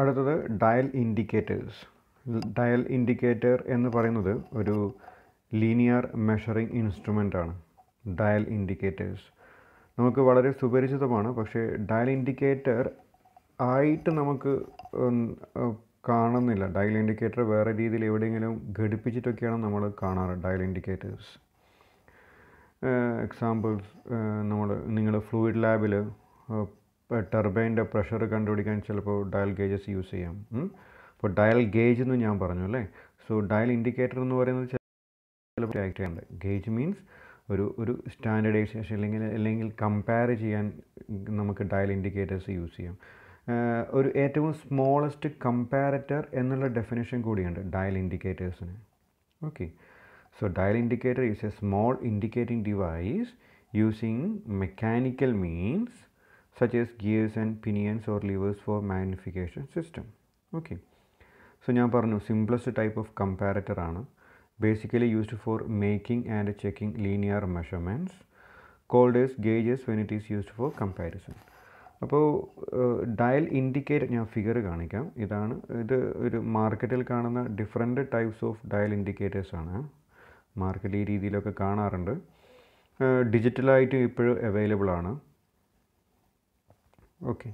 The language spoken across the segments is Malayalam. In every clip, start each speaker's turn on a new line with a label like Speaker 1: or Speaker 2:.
Speaker 1: അടുത്തത് ഡയൽ ഇൻഡിക്കേറ്റേഴ്സ് ഡയൽ ഇൻഡിക്കേറ്റർ എന്ന് പറയുന്നത് ഒരു ലീനിയർ മെഷറിംഗ് ഇൻസ്ട്രുമെൻ്റ് ആണ് ഡയൽ ഇൻഡിക്കേറ്റേഴ്സ് നമുക്ക് വളരെ സുപരിചിതമാണ് പക്ഷേ ഡയൽ ഇൻഡിക്കേറ്റർ ആയിട്ട് നമുക്ക് കാണുന്നില്ല ഡയൽ ഇൻഡിക്കേറ്റർ വേറെ രീതിയിൽ എവിടെയെങ്കിലും ഘടിപ്പിച്ചിട്ടൊക്കെയാണ് നമ്മൾ കാണാറ് ഡയൽ ഇൻഡിക്കേറ്റേഴ്സ് എക്സാമ്പിൾസ് നമ്മൾ നിങ്ങൾ ഫ്ലൂയിഡ് ലാബിൽ ഇപ്പോൾ ടർബൈൻ്റെ പ്രഷർ കണ്ടുപിടിക്കാൻ ചിലപ്പോൾ ഡയൽ ഗേജസ് യൂസ് ചെയ്യാം അപ്പോൾ ഡയൽ ഗേജ് എന്ന് ഞാൻ പറഞ്ഞു അല്ലേ സോ ഡയൽ ഇൻഡിക്കേറ്റർ എന്ന് പറയുന്നത് ചിലപ്പോൾ ആക്ട് ചെയ്യാറുണ്ട് ഗേജ് മീൻസ് ഒരു ഒരു സ്റ്റാൻഡേർഡൈസേഷൻ അല്ലെങ്കിൽ അല്ലെങ്കിൽ കമ്പയർ ചെയ്യാൻ നമുക്ക് ഡയൽ ഇൻഡിക്കേറ്റേഴ്സ് യൂസ് ചെയ്യാം ഒരു ഏറ്റവും സ്മോളസ്റ്റ് കമ്പാരറ്റർ എന്നുള്ള ഡെഫിനേഷൻ കൂടിയുണ്ട് ഡയൽ ഇൻഡിക്കേറ്റേഴ്സിന് okay so dial indicator is a small indicating device using mechanical means such as gears and pinions or levers for magnification system. Okay. So ഞാൻ പറഞ്ഞു സിംപ്ലസ്റ്റ് ടൈപ്പ് ഓഫ് കമ്പാരറ്റർ ആണ് basically used for making and checking linear measurements called as gauges when it is used for comparison അപ്പോൾ ഡയൽ ഇൻഡിക്കേറ്റർ ഞാൻ ഫിഗർ കാണിക്കാം ഇതാണ് ഇത് ഒരു മാർക്കറ്റിൽ കാണുന്ന different types of dial indicators ആണ് മാർക്കറ്റിൽ ഈ രീതിയിലൊക്കെ കാണാറുണ്ട് ഡിജിറ്റലായിട്ട് ഇപ്പോഴും അവൈലബിൾ ആണ് ഓക്കെ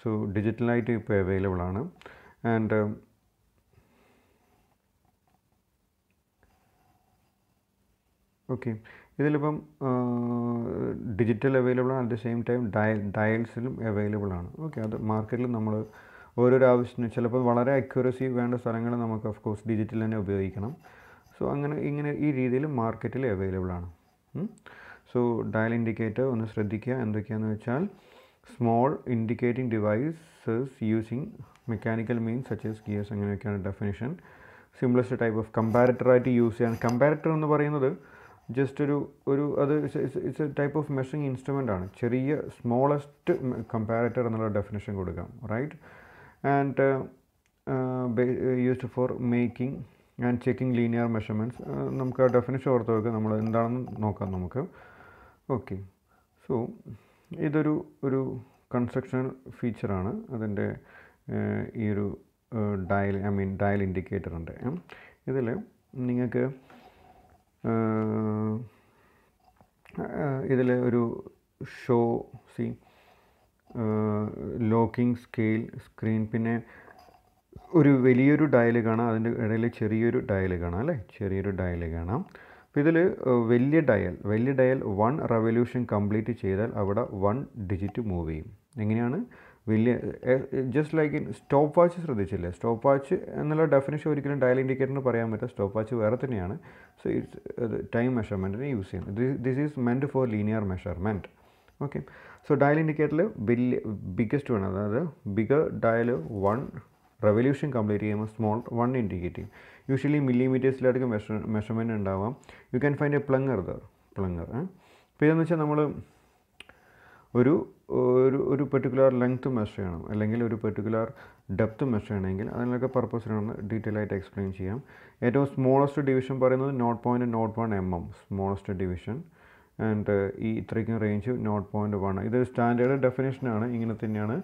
Speaker 1: സോ ഡിജിറ്റലായിട്ട് ഇപ്പോൾ അവൈലബിൾ ആണ് ആൻഡ് ഓക്കെ um, ഇതിലിപ്പം ഡിജിറ്റൽ അവൈലബിൾ ആണ് at the same time dial ഡയൽസിലും അവൈലബിൾ ആണ് ഓക്കെ അത് മാർക്കറ്റിൽ നമ്മൾ ഓരോരോ ആവശ്യത്തിന് ചിലപ്പോൾ വളരെ അക്യൂറസി വേണ്ട സ്ഥലങ്ങൾ നമുക്ക് ഓഫ് കോഴ്സ് ഡിജിറ്റൽ തന്നെ ഉപയോഗിക്കണം സോ അങ്ങനെ ഇങ്ങനെ ഈ രീതിയിൽ മാർക്കറ്റിൽ അവൈലബിൾ ആണ് സോ ഡയൽ ഇൻഡിക്കേറ്റർ ഒന്ന് ശ്രദ്ധിക്കുക എന്തൊക്കെയാണെന്ന് വെച്ചാൽ small indicating devices using mechanical means such as gears അങ്ങനെയൊക്കെയാണ് ഡെഫിനിഷൻ സിംപ്ലസ്റ്റ് ടൈപ്പ് ഓഫ് കമ്പാരറ്ററായിട്ട് യൂസ് ചെയ്യാൻ കമ്പാരറ്റർ എന്ന് പറയുന്നത് ജസ്റ്റ് ഒരു ഒരു അത് it's a type of measuring instrument ആണ് ചെറിയ സ്മോളസ്റ്റ് കമ്പാരറ്റർ എന്നുള്ള ഡെഫിനേഷൻ കൊടുക്കാം right and used for making and checking linear measurements നമുക്ക് ആ ഡെഫിനേഷൻ ഓർത്ത് വെക്കുക നമ്മൾ എന്താണെന്ന് നോക്കാം നമുക്ക് ഓക്കെ സോ ഇതൊരു ഒരു കൺസ്ട്രക്ഷൻ ഫീച്ചറാണ് അതിൻ്റെ ഈ ഒരു dial I mean dial indicator ഉണ്ട് ഇതിൽ നിങ്ങൾക്ക് ഇതിൽ ഒരു ഷോ സി ലോക്കിംഗ് സ്കെയിൽ സ്ക്രീൻ പിന്നെ ഒരു വലിയൊരു ഡയൽ കാണാം അതിൻ്റെ ഇടയിൽ ചെറിയൊരു ഡയൽ കാണാം അല്ലേ ചെറിയൊരു ഡയൽ കാണാം അപ്പോൾ ഇതിൽ വലിയ ഡയൽ വലിയ ഡയൽ വൺ റവല്യൂഷൻ കംപ്ലീറ്റ് ചെയ്താൽ അവിടെ വൺ ഡിജിറ്റ് മൂവ് ചെയ്യും എങ്ങനെയാണ് വലിയ just like in stopwatch ശ്രദ്ധിച്ചില്ലേ സ്റ്റോപ്പ് വാച്ച് എന്നുള്ള ഡെഫിനേഷൻ ഒരിക്കലും ഡയൽ ഇൻഡിക്കേറ്ററിന് പറയാൻ പറ്റില്ല സ്റ്റോപ്പ് വാച്ച് വേറെ തന്നെയാണ് സോ ഇറ്റ്സ് ടൈം മെഷർമെൻറ്റിന് യൂസ് ചെയ്യും this is meant for linear measurement okay so dial ഇൻഡിക്കേറ്ററിൽ വലിയ ബിഗ്ഗസ്റ്റ് വേണം അതായത് bigger dial one revolution complete ചെയ്യുമ്പോൾ സ്മോൾ വൺ ഇൻഡിക്കേറ്റ് ചെയ്യും യൂഷ്വലി മില്ലിമീറ്റേഴ്സിലായിരിക്കും മെഷർ മെഷർമെൻറ്റ് ഉണ്ടാവാം you can find a plunger the plunger അപ്പോൾ ഇതെന്ന് വെച്ചാൽ നമ്മൾ ഒരു ഒരു ഒരു പെർട്ടിക്കുലർ ലെങ്ത് മെഷർ ചെയ്യണം അല്ലെങ്കിൽ ഒരു പെർട്ടിക്കുലർ ഡെപ്ത് മെഷർ ചെയ്യണമെങ്കിൽ അതിനൊക്കെ പർപ്പസിനാണ് ഡീറ്റെയിൽ ആയിട്ട് എക്സ്പ്ലെയിൻ ചെയ്യാം ഏറ്റവും സ്മോളസ്റ്റ് ഡിവിഷൻ പറയുന്നത് nought point nought one M M smallest division and ഈ ഇത്രയ്ക്കും റേഞ്ച് നോട്ട് പോയിൻ്റ് വൺ ഇത് സ്റ്റാൻഡേർഡ് ഡെഫിനേഷനാണ് ഇങ്ങനെ തന്നെയാണ്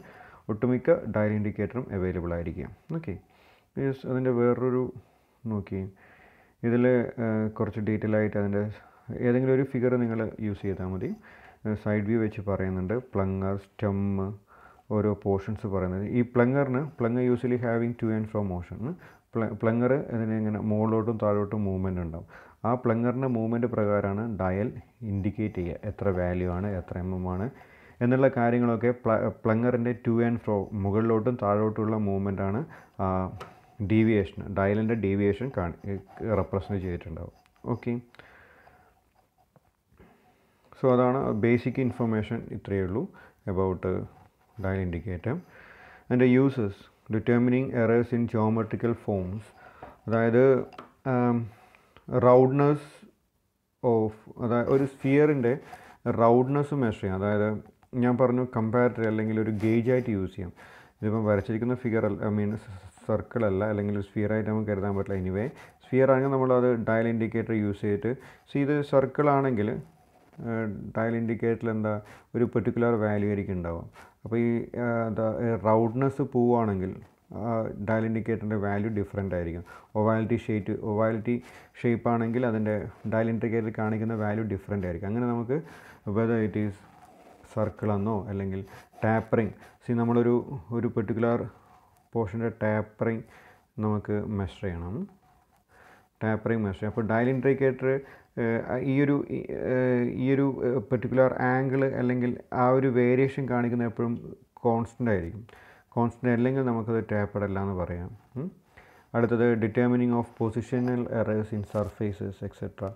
Speaker 1: ഒട്ടുമിക്ക ഡയൽ ഇൻഡിക്കേറ്ററും അവൈലബിൾ ആയിരിക്കുക ഓക്കെ അതിൻ്റെ വേറൊരു നോക്കി ഇതിൽ കുറച്ച് ഡീറ്റെയിൽ ആയിട്ട് അതിൻ്റെ ഏതെങ്കിലും ഒരു ഫിഗർ നിങ്ങൾ യൂസ് ചെയ്താൽ മതി സൈഡ് വ്യൂ വെച്ച് പറയുന്നുണ്ട് പ്ലങ്ങർ സ്റ്റം ഓരോ പോർഷൻസ് പറയുന്നത് ഈ പ്ലങ്ങറിന് plunger usually having to and fro motion plunger അതിന് ഇങ്ങനെ മുകളിലോട്ടും താഴോട്ടും മൂവ്മെൻ്റ് ഉണ്ടാവും ആ പ്ലങ്ങറിൻ്റെ മൂവ്മെൻറ്റ് പ്രകാരമാണ് ഡയൽ ഇൻഡിക്കേറ്റ് ചെയ്യുക എത്ര വാല്യൂ ആണ് എത്ര എം mm എം ആണ് എന്നുള്ള കാര്യങ്ങളൊക്കെ പ്ല പ്ലങ്ങറിൻ്റെ ടു ആൻഡ് ഫ്രോ മുകളിലോട്ടും താഴോട്ടുമുള്ള ആണ് ഡീവിയേഷൻ ഡയലിൻ്റെ ഡീവിയേഷൻ കാണി റെപ്രസെൻറ്റ് ചെയ്തിട്ടുണ്ടാവും ഓക്കെ സോ അതാണ് ബേസിക് ഇൻഫർമേഷൻ ഇത്രയേ ഉള്ളൂ about dial indicator and uses determining errors in geometrical forms അതായത് റൗഡ്നെസ് um, ഓഫ് അതായത് ഒരു സ്ഫിയറിൻ്റെ റൗഡ്നെസ് മെഷർ ചെയ്യാം അതായത് ഞാൻ പറഞ്ഞു കമ്പാരിറ്റർ അല്ലെങ്കിൽ ഒരു ഗേജായിട്ട് യൂസ് ചെയ്യാം ഇതിപ്പം വരച്ചിരിക്കുന്ന ഫിഗർ ഐ മീൻ സർക്കിൾ അല്ല അല്ലെങ്കിൽ സ്ഫിയർ ആയിട്ട് നമുക്ക് കരുതാൻ പറ്റില്ല എനിവേ സ്ഫിയർ ആണെങ്കിൽ നമ്മളത് ഡയൽ ഇൻഡിക്കേറ്റർ യൂസ് ചെയ്തിട്ട് സി ഇത് സർക്കിൾ ആണെങ്കിൽ ഡയൽ ഇൻഡിക്കേറ്ററിൽ എന്താ ഒരു പെർട്ടിക്കുലർ വാല്യൂ ആയിരിക്കും ഉണ്ടാവും അപ്പോൾ ഈ എന്താ റൗഡ്നെസ് പോവുകയാണെങ്കിൽ ഡയൽ ഇൻഡിക്കേറ്ററിൻ്റെ വാല്യൂ ഡിഫറെൻ്റ് ആയിരിക്കും ഒവാലിറ്റി ഷേറ്റ് ഒവാലിറ്റി ഷേപ്പ് ആണെങ്കിൽ അതിൻ്റെ ഡയൽ ഇൻഡിക്കേറ്റർ കാണിക്കുന്ന വാല്യൂ ഡിഫറെൻ്റ് ആയിരിക്കും അങ്ങനെ നമുക്ക് വെദർ ഇറ്റ് ഈസ് സർക്കിളെന്നോ അല്ലെങ്കിൽ ടാപ്പറിങ് സി നമ്മളൊരു ഒരു പെർട്ടിക്കുലർ പോർഷൻ്റെ ടാപ്പറിങ് നമുക്ക് മെഷർ ചെയ്യണം ടാപ്പറിങ് മെഷർ ചെയ്യണം അപ്പോൾ ഡയൽ ഇൻഡിക്കേറ്റർ ഈ ഒരു ഈ ഒരു പെർട്ടിക്കുലർ ആംഗിൾ അല്ലെങ്കിൽ ആ ഒരു വേരിയേഷൻ കാണിക്കുന്ന എപ്പോഴും കോൺസ്റ്റൻ്റ് ആയിരിക്കും കോൺസ്റ്റൻ്റ് അല്ലെങ്കിൽ നമുക്കത് ടാപ്പർ അല്ല എന്ന് പറയാം അടുത്തത് determining of positional errors in surfaces etcetera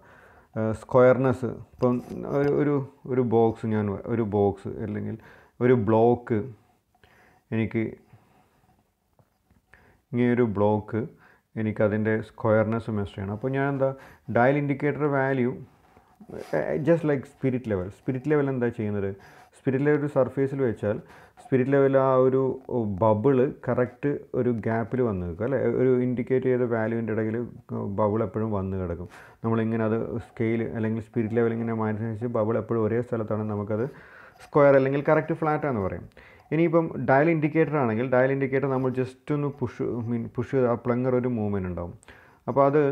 Speaker 1: squareness ഇപ്പം ഒരു ഒരു ഒരു ബോക്സ് ഞാൻ ഒരു ബോക്സ് അല്ലെങ്കിൽ ഒരു ബ്ലോക്ക് എനിക്ക് ഇങ്ങനെയൊരു ബ്ലോക്ക് എനിക്കതിൻ്റെ സ്ക്വയർനെസ് മെസ്റ്റർ ചെയ്യണം അപ്പോൾ ഞാൻ എന്താ dial indicator value just like spirit level spirit level എന്താ ചെയ്യുന്നത് സ്പിരിറ്റ് ലെവൽ ഒരു സർഫേസിൽ വെച്ചാൽ സ്പിരിറ്റ് ലെവൽ ആ ഒരു ബബിള് കറക്റ്റ് ഒരു ഗ്യാപ്പിൽ വന്ന് നിൽക്കും അല്ലേ ഒരു ഇൻഡിക്കേറ്റ് ചെയ്ത വാല്യൂവിൻ്റെ ഇടയിൽ ബബിൾ എപ്പോഴും വന്ന് കിടക്കും നമ്മളിങ്ങനെ അത് സ്കെയിൽ അല്ലെങ്കിൽ സ്പിരിറ്റ് ലെവൽ ഇങ്ങനെ മാറ്റി ബബിൾ എപ്പോഴും ഒരേ സ്ഥലത്താണ് നമുക്കത് സ്ക്വയർ അല്ലെങ്കിൽ കറക്റ്റ് ഫ്ലാറ്റ് പറയും ഇനിയിപ്പം ഡയൽ ഇൻഡിക്കേറ്റർ ആണെങ്കിൽ ഡയൽ ഇൻഡിക്കേറ്റർ നമ്മൾ ജസ്റ്റ് ഒന്ന് പുഷ് മീൻ പുഷ് ചെയ്ത് ആ പ്ലങ്ങർ ഒരു മൂവ്മെൻറ്റ് ഉണ്ടാവും അപ്പോൾ അത്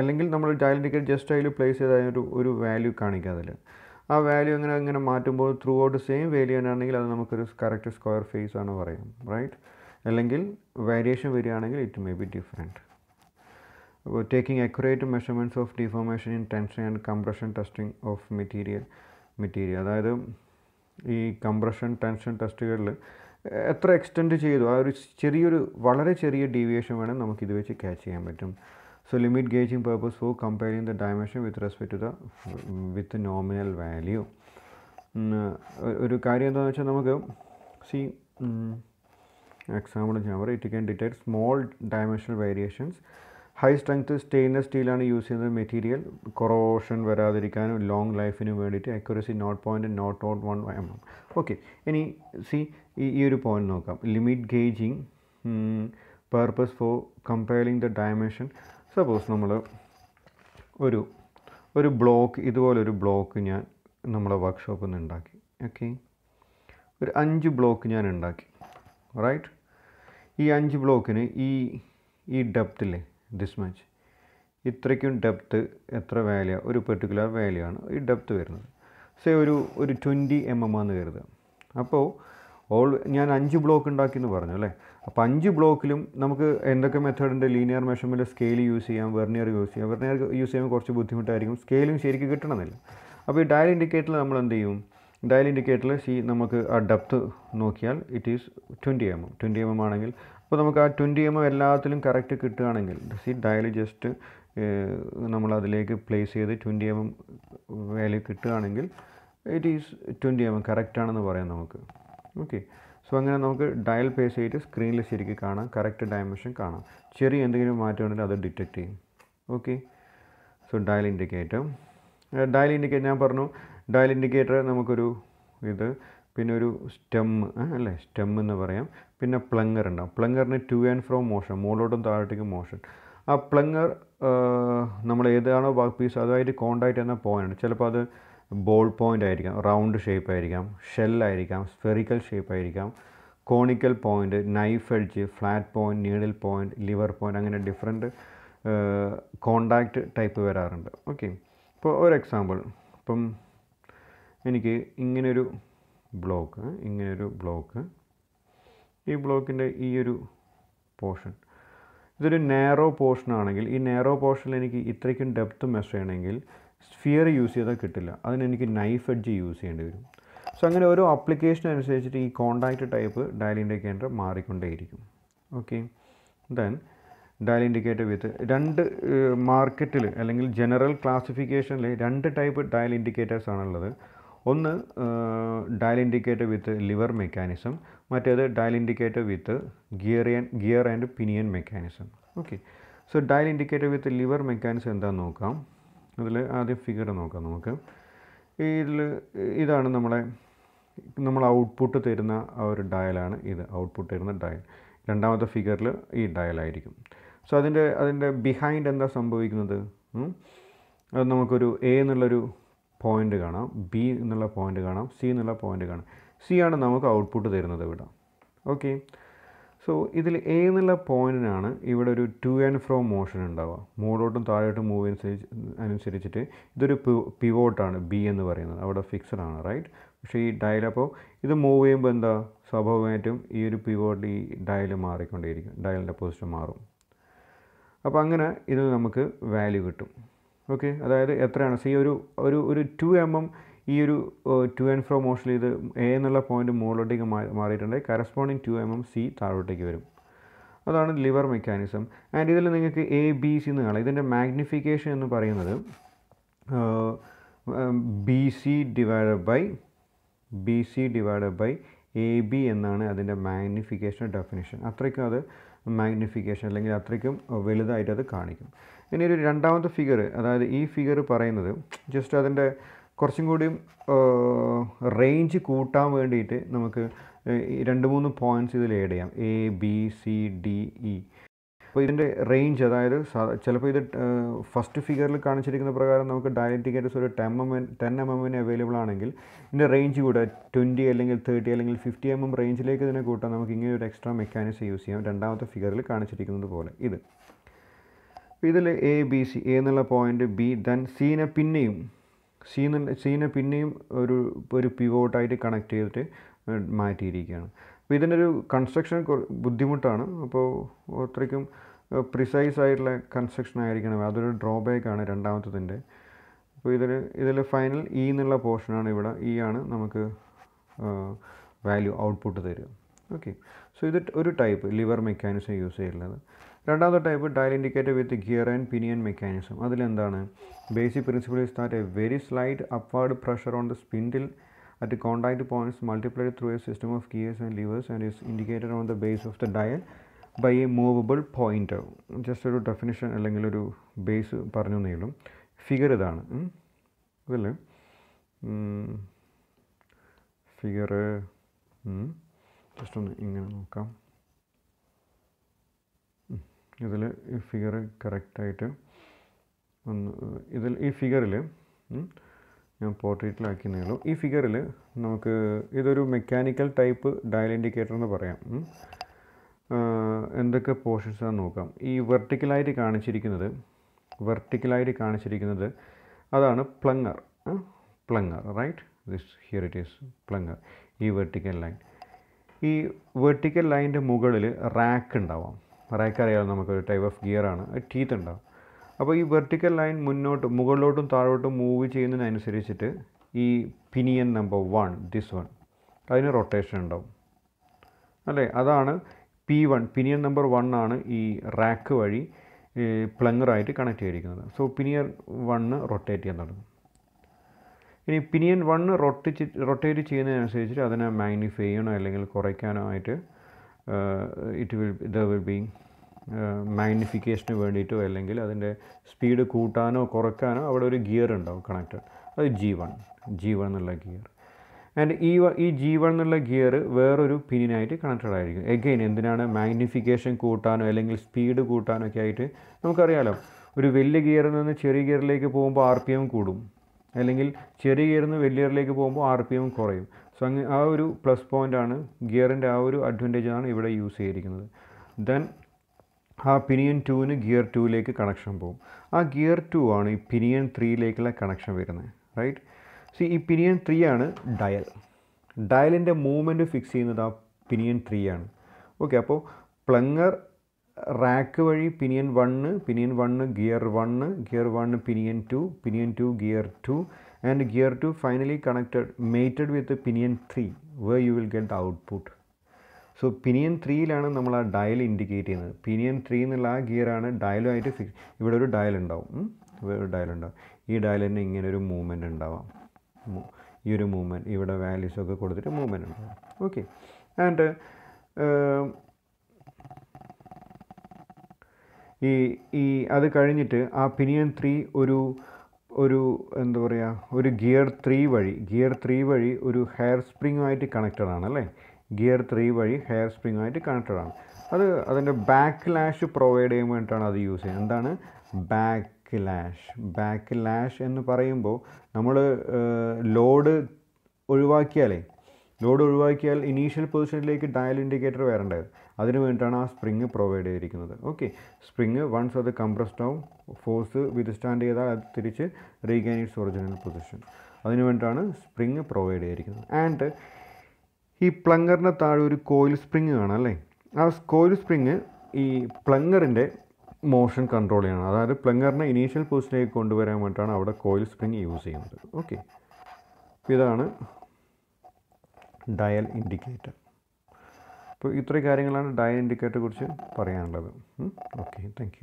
Speaker 1: അല്ലെങ്കിൽ നമ്മൾ ഡയൽ ഇൻഡിക്കേറ്റർ ജസ്റ്റ് അതിൽ പ്ലേസ് ചെയ്ത് അതിനൊരു ഒരു വാല്യൂ കാണിക്കുക അതിൽ ആ വാല്യൂ അങ്ങനെ അങ്ങനെ മാറ്റുമ്പോൾ ത്രൂ ഔട്ട് സെയിം വാല്യൂ തന്നെ ആണെങ്കിൽ അത് നമുക്കൊരു കറക്റ്റ് സ്ക്വയർ ഫേസ് ആണ് പറയാം റൈറ്റ് അല്ലെങ്കിൽ വേരിയേഷൻ വരികയാണെങ്കിൽ ഇറ്റ് മേ ബി ഡിഫറെൻറ്റ് അപ്പോൾ taking accurate measurements of deformation in tension and compression testing of material material അതായത് ഈ കംപ്രഷൻ ടെൻഷൻ ടെസ്റ്റുകളിൽ എത്ര എക്സ്റ്റെൻഡ് ചെയ്തു ആ ഒരു ചെറിയൊരു വളരെ ചെറിയ ഡീവിയേഷൻ വേണം ഇത് വെച്ച് ക്യാച്ച് ചെയ്യാൻ പറ്റും so limit gauging purpose for comparing the dimension with respect to the with nominal value ഒരു കാര്യം എന്താണെന്ന് വെച്ചാൽ നമുക്ക് സി എക്സാമ്പിൾ ഞാൻ പറയും it can detect small dimensional variations high strength stainless സ്റ്റീലാണ് യൂസ് ചെയ്യുന്നത് മെറ്റീരിയൽ കൊറോഷൻ വരാതിരിക്കാനും ലോങ് ലൈഫിന് വേണ്ടിയിട്ട് accuracy nought point nought nought one M M okay ഇനി സി ഈ ഒരു പോയിന്റ് നോക്കാം limit gauging purpose for comparing the dimension suppose നമ്മൾ ഒരു ഒരു ബ്ലോക്ക് ഇതുപോലൊരു ബ്ലോക്ക് ഞാൻ നമ്മളെ വർക്ക്ഷോപ്പിൽ നിന്ന് ഉണ്ടാക്കി ഓക്കെ ഒരു അഞ്ച് ബ്ലോക്ക് ഞാൻ ഉണ്ടാക്കി റൈറ്റ് ഈ അഞ്ച് ബ്ലോക്കിന് ഈ ഈ ഡെപ്തില്ലേ ദിസ് മച്ച് ഇത്രയ്ക്കും ഡെപ്ത്ത് എത്ര വാല്യ ഒരു പെർട്ടിക്കുലർ വാല്യൂ ആണ് ഈ ഡെപ്ത്ത് വരുന്നത് സേ ഒരു ഒരു ട്വൻറ്റി എം എം ആന്ന് കരുതുക അപ്പോൾ ഓൾ ഞാൻ അഞ്ച് ബ്ലോക്ക് ഉണ്ടാക്കി എന്ന് പറഞ്ഞു അല്ലേ അപ്പോൾ അഞ്ച് ബ്ലോക്കിലും നമുക്ക് എന്തൊക്കെ മെത്തേഡുണ്ട് ലീനിയർ മെഷർമെൻറ്റ് സ്കെയിൽ യൂസ് ചെയ്യാം വെർണിയർ യൂസ് ചെയ്യാം വെർണിയർ യൂസ് ചെയ്യുമ്പോൾ കുറച്ച് ബുദ്ധിമുട്ടായിരിക്കും സ്കെയിലും ശരിക്കും കിട്ടണമെന്നില്ല അപ്പോൾ ഈ ഡയൽ ഇൻഡിക്കേറ്ററിൽ നമ്മൾ എന്ത് ചെയ്യും ഡയൽ ഇൻഡിക്കേറ്ററിൽ സി നമുക്ക് ആ ഡെപ്ത്ത് നോക്കിയാൽ it is twenty M M twenty M M ആണെങ്കിൽ അപ്പോൾ നമുക്ക് ആ ട്വൻറ്റി എം എല്ലാത്തിലും കറക്റ്റ് കിട്ടുകയാണെങ്കിൽ സി ഡയൽ ജസ്റ്റ് നമ്മൾ അതിലേക്ക് പ്ലേസ് ചെയ്ത് ട്വൻറ്റി എം എം വാല്യൂ കിട്ടുകയാണെങ്കിൽ it is twenty M M ആണെന്ന് പറയാം നമുക്ക് ഓക്കെ സോ അങ്ങനെ നമുക്ക് ഡയൽ പേസ് ചെയ്തിട്ട് സ്ക്രീനിൽ ശരിക്കും കാണാം കറക്റ്റ് ഡയമെൻഷൻ കാണാം ചെറിയ എന്തെങ്കിലും മാറ്റമുണ്ടെങ്കിൽ അത് ഡിറ്റക്റ്റ് ചെയ്യും okay so dial indicator dial indicator ഞാൻ പറഞ്ഞു ഡയൽ ഇൻഡിക്കേറ്റർ നമുക്കൊരു ഇത് പിന്നെ ഒരു സ്റ്റെം അല്ലേ സ്റ്റെം എന്ന് പറയാം പിന്നെ പ്ലങ്ങർ ഉണ്ടാവും പ്ലങ്ങറിന് ടു ആൻഡ് ഫ്രോ മോഷൻ മുകളിലോട്ടും താഴോട്ടേക്കും മോഷൻ ആ പ്ലങ്ങർ നമ്മൾ ഏതാണോ വർക്ക് പീസ് അതുമായിട്ട് കോണ്ടാക്റ്റ് ചെയ്യുന്ന പോയിൻ്റ് ചിലപ്പോൾ അത് ബോൾ പോയിൻ്റ് ആയിരിക്കാം റൗണ്ട് ഷേപ്പ് ആയിരിക്കാം ഷെല്ലായിരിക്കാം സ്ഫെറിക്കൽ ഷേപ്പ് ആയിരിക്കാം conical point knife edge flat point needle point lever point അങ്ങനെ ഡിഫറെൻറ്റ് കോണ്ടാക്റ്റ് ടൈപ്പ് വരാറുണ്ട് ഓക്കെ ഇപ്പോൾ ഒരു എക്സാമ്പിൾ ഇപ്പം എനിക്ക് ഇങ്ങനൊരു ബ്ലോക്ക് ഇങ്ങനൊരു ബ്ലോക്ക് ഈ ബ്ലോക്കിൻ്റെ ഈ ഒരു പോർഷൻ ഇതൊരു നേറോ പോർഷൻ ആണെങ്കിൽ ഈ നേറോ പോർഷനിൽ എനിക്ക് ഇത്രയ്ക്കും ഡെപ്ത്ത് മെഷർ ചെയ്യണമെങ്കിൽ സ്ഫിയർ യൂസ് ചെയ്താൽ കിട്ടില്ല അതിനെനിക്ക് എനിക്ക് നൈഫ് എഡ്ജ് യൂസ് ചെയ്യേണ്ടി വരും സോ അങ്ങനെ ഓരോ അപ്ലിക്കേഷൻ അനുസരിച്ചിട്ട് ഈ കോണ്ടാക്റ്റ് ടൈപ്പ് ഡയൽ ഇൻഡിക്കേറ്റർ മാറിക്കൊണ്ടേയിരിക്കും okay then dial indicator with രണ്ട് മാർക്കറ്റിൽ അല്ലെങ്കിൽ ജനറൽ ക്ലാസിഫിക്കേഷനിൽ രണ്ട് ടൈപ്പ് ഡയൽ ഇൻഡിക്കേറ്റേഴ്സ് ആണുള്ളത് ഒന്ന് dial indicator with lever mechanism മറ്റേത് ഡയൽ ഇൻഡിക്കേറ്റർ വിത്ത് ഗിയറിയൻ gear and pinion mechanism okay so dial indicator with lever mechanism എന്താണെന്ന് നോക്കാം അതിൽ ആദ്യം ഫിഗർ നോക്കാം നമുക്ക് ഇതിൽ ഇതാണ് നമ്മളെ നമ്മൾ ഔട്ട്പുട്ട് തരുന്ന ആ ഒരു ഡയലാണ് ഇത് ഔട്ട്പുട്ട് തരുന്ന ഡയൽ രണ്ടാമത്തെ ഫിഗറിൽ ഈ ഡയലായിരിക്കും സോ അതിൻ്റെ അതിൻ്റെ ബിഹൈൻഡ് എന്താ സംഭവിക്കുന്നത് അത് നമുക്കൊരു എ എന്നുള്ളൊരു പോയിൻ്റ് കാണാം ബി എന്നുള്ള പോയിൻ്റ് കാണാം സി എന്നുള്ള പോയിൻ്റ് കാണാം സി ആണ് നമുക്ക് ഔട്ട്പുട്ട് തരുന്നത് ഇവിടെ ഓക്കെ സോ ഇതിൽ എ എന്നുള്ള പോയിന്റിനാണ് ഇവിടെ ഒരു ടു ആൻഡ് ഫ്രോ മോഷൻ ഉണ്ടാവുക മുകളിലോട്ടും താഴോട്ടും മൂവ് അനുസരിച്ച് അനുസരിച്ചിട്ട് ഇതൊരു പിവോട്ടാണ് ബി എന്ന് പറയുന്നത് അവിടെ ഫിക്സഡ് ആണ് റൈറ്റ് പക്ഷേ ഈ ഡയൽ അപ്പോൾ ഇത് മൂവ് ചെയ്യുമ്പോൾ എന്താ സ്വാഭാവികമായിട്ടും ഈ ഒരു പിവോട്ട് ഈ ഡയൽ മാറിക്കൊണ്ടേയിരിക്കും ഡയലിൻ്റെ പൊസിഷൻ മാറും അപ്പോൾ അങ്ങനെ ഇതിൽ നമുക്ക് വാല്യൂ കിട്ടും ഓക്കെ അതായത് എത്രയാണ് സി ഒരു ഒരു ഒരു ടു എം എം ഈ ഒരു ടു ആൻഡ് ഫ്രോ മോഷനിൽ ഇത് എ എന്നുള്ള പോയിന്റ് മുകളിലോട്ടേക്ക് മാറിയിട്ടുണ്ട് corresponding to M M see താഴോട്ടേക്ക് വരും അതാണ് ലിവർ മെക്കാനിസം ആൻഡ് ഇതിൽ നിങ്ങൾക്ക് എ ബി സി എന്ന് കാണാം ഇതിൻ്റെ മാഗ്നിഫിക്കേഷൻ എന്ന് പറയുന്നത് B C divide by B C divide by A B എന്നാണ് അതിൻ്റെ മാഗ്നിഫിക്കേഷൻ ഡെഫിനേഷൻ അത്രയ്ക്കും അത് മാഗ്നിഫിക്കേഷൻ അല്ലെങ്കിൽ അത്രയ്ക്കും വലുതായിട്ട് അത് കാണിക്കും ഇനി ഒരു രണ്ടാമത്തെ ഫിഗർ അതായത് ഈ ഫിഗർ പറയുന്നത് ജസ്റ്റ് അതിൻ്റെ കുറച്ചും കൂടിയും റേഞ്ച് കൂട്ടാൻ വേണ്ടിയിട്ട് നമുക്ക് രണ്ട് മൂന്ന് പോയിൻറ്റ്സ് ഇതിൽ ഏഡ് ചെയ്യാം A B C D E അപ്പോൾ ഇതിൻ്റെ റേഞ്ച് അതായത് ചിലപ്പോൾ ഇത് ഫസ്റ്റ് ഫിഗറിൽ കാണിച്ചിരിക്കുന്ന പ്രകാരം നമുക്ക് ഡയറക്റ്റ് ടിക്കറ്റ്സ് ഒരു ten M N ten M എമ്മിന് അവൈലബിൾ ആണെങ്കിൽ ഇതിൻ്റെ റേഞ്ച് കൂടെ ട്വൻറ്റി അല്ലെങ്കിൽ തേർട്ടി അല്ലെങ്കിൽ ഫിഫ്റ്റി എം എം റേഞ്ചിലേക്ക് ഇതിനെ കൂട്ടാൻ നമുക്ക് ഇങ്ങനെ ഒരു എക്സ്ട്രാ മെക്കാനിസം യൂസ് ചെയ്യാം രണ്ടാമത്തെ ഫിഗറിൽ കാണിച്ചിരിക്കുന്നത് പോലെ ഇത് ഇതിൽ എ ബി സി എ എന്നുള്ള പോയിൻ്റ് ബി ദെൻ സീനെ പിന്നെയും സീന സീനെ പിന്നെയും ഒരു ഒരു പിവോട്ടായിട്ട് കണക്ട് ചെയ്തിട്ട് മാറ്റിയിരിക്കുകയാണ് അപ്പോൾ ഇതിൻ്റെ ഒരു കൺസ്ട്രക്ഷൻ ബുദ്ധിമുട്ടാണ് അപ്പോൾ അത്രയ്ക്കും പ്രിസൈസ് ആയിട്ടുള്ള കൺസ്ട്രക്ഷൻ ആയിരിക്കണം അതൊരു ഡ്രോബാക്ക് ആണ് രണ്ടാമത്തതിൻ്റെ അപ്പോൾ ഇതിൽ ഇതിൽ ഫൈനൽ ഇ e എന്നുള്ള പോർഷനാണ് ഇവിടെ ഇ e ആണ് നമുക്ക് വാല്യൂ ഔട്ട്പുട്ട് തരിക ഓക്കെ സോ ഇത് ഒരു ടൈപ്പ് ലിവർ മെക്കാനിസം യൂസ് ചെയ്യുന്നത് രണ്ടാമത്തെ type dial indicator with gear and pinion mechanism അതിലെന്താണ് basic principle is that a very slight upward pressure on the spindle at the contact points multiplied through a system of gears and levers and is indicated on the base of the dial by a movable point just ഒരു ഡെഫിനിഷൻ അല്ലെങ്കിൽ ഒരു ബേസ് പറഞ്ഞു നീളും ഫിഗർ ഇതാണ് ഇതിൽ ഫിഗർ ജസ്റ്റ് ഒന്ന് ഇങ്ങനെ നോക്കാം ഇതിൽ ഈ ഫിഗർ കറക്റ്റായിട്ട് ഒന്ന് ഇതിൽ ഈ ഫിഗറിൽ ഞാൻ ആക്കി ഉള്ളൂ ഈ ഫിഗറിൽ നമുക്ക് ഇതൊരു മെക്കാനിക്കൽ ടൈപ്പ് ഡയൽ ഇൻഡിക്കേറ്റർ എന്ന് പറയാം എന്തൊക്കെ പോർഷൻസാണെന്ന് നോക്കാം ഈ വെർട്ടിക്കലായിട്ട് കാണിച്ചിരിക്കുന്നത് വെർട്ടിക്കലായിട്ട് കാണിച്ചിരിക്കുന്നത് അതാണ് plunger plunger right this here it is plunger ഈ വെർട്ടിക്കൽ ലൈൻ ഈ വെർട്ടിക്കൽ ലൈൻ്റെ മുകളിൽ റാക്ക് ഉണ്ടാവാം റാക്ക് അറിയാതെ നമുക്ക് ടൈപ്പ് ഓഫ് ഗിയർ ആണ് ടീത്ത് ഉണ്ടാവും അപ്പോൾ ഈ വെർട്ടിക്കൽ ലൈൻ മുന്നോട്ട് മുകളിലോട്ടും താഴോട്ടും മൂവ് ചെയ്യുന്നതിനനുസരിച്ചിട്ട് ഈ pinion number one this one അതിന് റൊട്ടേഷൻ ഉണ്ടാവും അല്ലേ അതാണ് P one pinion number one ആണ് ഈ റാക്ക് വഴി പ്ലങ്ങറായിട്ട് കണക്ട് ചെയ്തിരിക്കുന്നത് സോ പിനിയൻ വണ്ണ് റൊട്ടേറ്റ് ചെയ്യാൻ തുടങ്ങും ഇനി പിനിയൻ വണ്ണ് റൊട്ടേറ്റ് റൊട്ടേറ്റ് ചെയ്യുന്നതിനനുസരിച്ചിട്ട് അതിനെ മാഗ്നിഫൈ ചെയ്യണോ അല്ലെങ്കിൽ കുറയ്ക്കാനോ ആയിട്ട് it will the will be മാഗ്നിഫിക്കേഷന് വേണ്ടിയിട്ടോ അല്ലെങ്കിൽ അതിൻ്റെ സ്പീഡ് കൂട്ടാനോ കുറയ്ക്കാനോ അവിടെ ഒരു ഗിയർ ഉണ്ടാവും കണക്റ്റഡ് അത് ജി വൺ ജി വൺ എന്നുള്ള ഗിയർ ആൻഡ് ഈ ഈ ജി വൺ എന്നുള്ള ഗിയർ വേറൊരു പിന്നിനായിട്ട് കണക്റ്റഡ് ആയിരിക്കും എഗെയിൻ എന്തിനാണ് മാഗ്നിഫിക്കേഷൻ കൂട്ടാനോ അല്ലെങ്കിൽ സ്പീഡ് കൂട്ടാനോ ഒക്കെ ആയിട്ട് നമുക്കറിയാലോ ഒരു വലിയ ഗിയറിൽ നിന്ന് ചെറിയ ഗിയറിലേക്ക് പോകുമ്പോൾ ആർ പി എം കൂടും അല്ലെങ്കിൽ ചെറിയ ഗിയറിൽ നിന്ന് വലിയ ഗിയറിലേക്ക് പോകുമ്പോൾ ആർ പി എം കുറയും സോ അങ്ങനെ ആ ഒരു പ്ലസ് പോയിൻ്റാണ് ഗിയറിൻ്റെ ആ ഒരു അഡ്വാൻറ്റേജാണ് ഇവിടെ യൂസ് ചെയ്തിരിക്കുന്നത് ദെൻ ആ പിനിയൻ ടുവിന് ഗിയർ ടുവിലേക്ക് കണക്ഷൻ പോകും ആ ഗിയർ ടു ആണ് ഈ പിനിയൻ ത്രീയിലേക്കുള്ള കണക്ഷൻ വരുന്നത് റൈറ്റ് സി ഈ പിനിയൻ ത്രീ ആണ് ഡയൽ ഡയലിൻ്റെ മൂവ്മെൻ്റ് ഫിക്സ് ചെയ്യുന്നത് ആ പിനിയൻ ത്രീ ആണ് ഓക്കെ അപ്പോൾ പ്ലങ്ങർ റാക്ക് വഴി pinion one pinion one gear one gear one pinion two pinion two gear two and gear two finally connected mated with pinion three way you will get the output so pinion ത്രീയിലാണ് നമ്മൾ ആ ഡയൽ ഇൻഡിക്കേറ്റ് ചെയ്യുന്നത് പിനിയൻ ത്രീ എന്നുള്ള ആ ഗിയറാണ് ഡയലുമായിട്ട് ഫിക്സ് ഇവിടെ ഒരു ഡയൽ ഉണ്ടാവും ഇവിടെ ഒരു ഡയൽ ഉണ്ടാവും ഈ ഡയലിന് ഇങ്ങനെ ഒരു മൂവ്മെൻറ്റ് ഉണ്ടാവാം ഈ ഒരു മൂവ്മെൻറ്റ് ഇവിടെ വാല്യൂസൊക്കെ കൊടുത്തിട്ട് മൂവ്മെൻറ്റ് ഉണ്ടാവും ഓക്കെ ആൻഡ് ഈ ഈ അത് കഴിഞ്ഞിട്ട് ആ പിനിയൻ ത്രീ ഒരു ഒരു എന്താ പറയുക ഒരു ഗിയർ ത്രീ വഴി ഗിയർ ത്രീ വഴി ഒരു ഹെയർ സ്പ്രിങ്ങുമായിട്ട് കണക്റ്റഡ് ആണല്ലേ ഗിയർ ത്രീ വഴി ഹെയർ ആയിട്ട് കണക്റ്റഡ് ആണ് അത് അതിൻ്റെ ബാക്ക് ലാഷ് പ്രൊവൈഡ് ചെയ്യാൻ വേണ്ടിയിട്ടാണ് അത് യൂസ് ചെയ്യുന്നത് എന്താണ് ബാക്ക് ലാഷ് ബാക്ക് ലാഷ് എന്ന് പറയുമ്പോൾ നമ്മൾ ലോഡ് ഒഴിവാക്കിയാലേ ലോഡ് ഒഴിവാക്കിയാൽ ഇനീഷ്യൽ പൊസിഷനിലേക്ക് ഡയൽ ഇൻഡിക്കേറ്റർ വരേണ്ടത് അതിന് വേണ്ടിയിട്ടാണ് ആ സ്പ്രിങ് പ്രൊവൈഡ് ചെയ്തിരിക്കുന്നത് ഓക്കെ സ്പ്രിങ് വൺസ് അത് കംപ്രസ്ഡ് ആവും ഫോഴ്സ് വിത്ത്സ്റ്റാൻഡ് ചെയ്താൽ അത് തിരിച്ച് റീഗൈൻ ഇറ്റ്സ് ഒറിജിനൽ പൊസിഷൻ അതിന് വേണ്ടിയിട്ടാണ് സ്പ്രിങ് പ്രൊവൈഡ് ചെയ്തിരിക്കുന്നത് ആൻഡ് ഈ പ്ലങ്കറിന് താഴെ ഒരു കോയിൽ സ്പ്രിങ് കാണാം അല്ലേ ആ കോയിൽ സ്പ്രിങ് ഈ പ്ലങ്കറിൻ്റെ മോഷൻ കൺട്രോൾ ചെയ്യണം അതായത് പ്ലങ്കറിനെ ഇനീഷ്യൽ പൊസിഷനിലേക്ക് കൊണ്ടുവരാൻ വേണ്ടിയിട്ടാണ് അവിടെ കോയിൽ സ്പ്രിങ് യൂസ് ചെയ്യുന്നത് ഓക്കെ ഇതാണ് ഡയൽ ഇൻഡിക്കേറ്റർ അപ്പോൾ ഇത്രയും കാര്യങ്ങളാണ് ഡയൽ ഇൻഡിക്കേറ്ററെ കുറിച്ച് പറയാനുള്ളത് ഓക്കെ താങ്ക്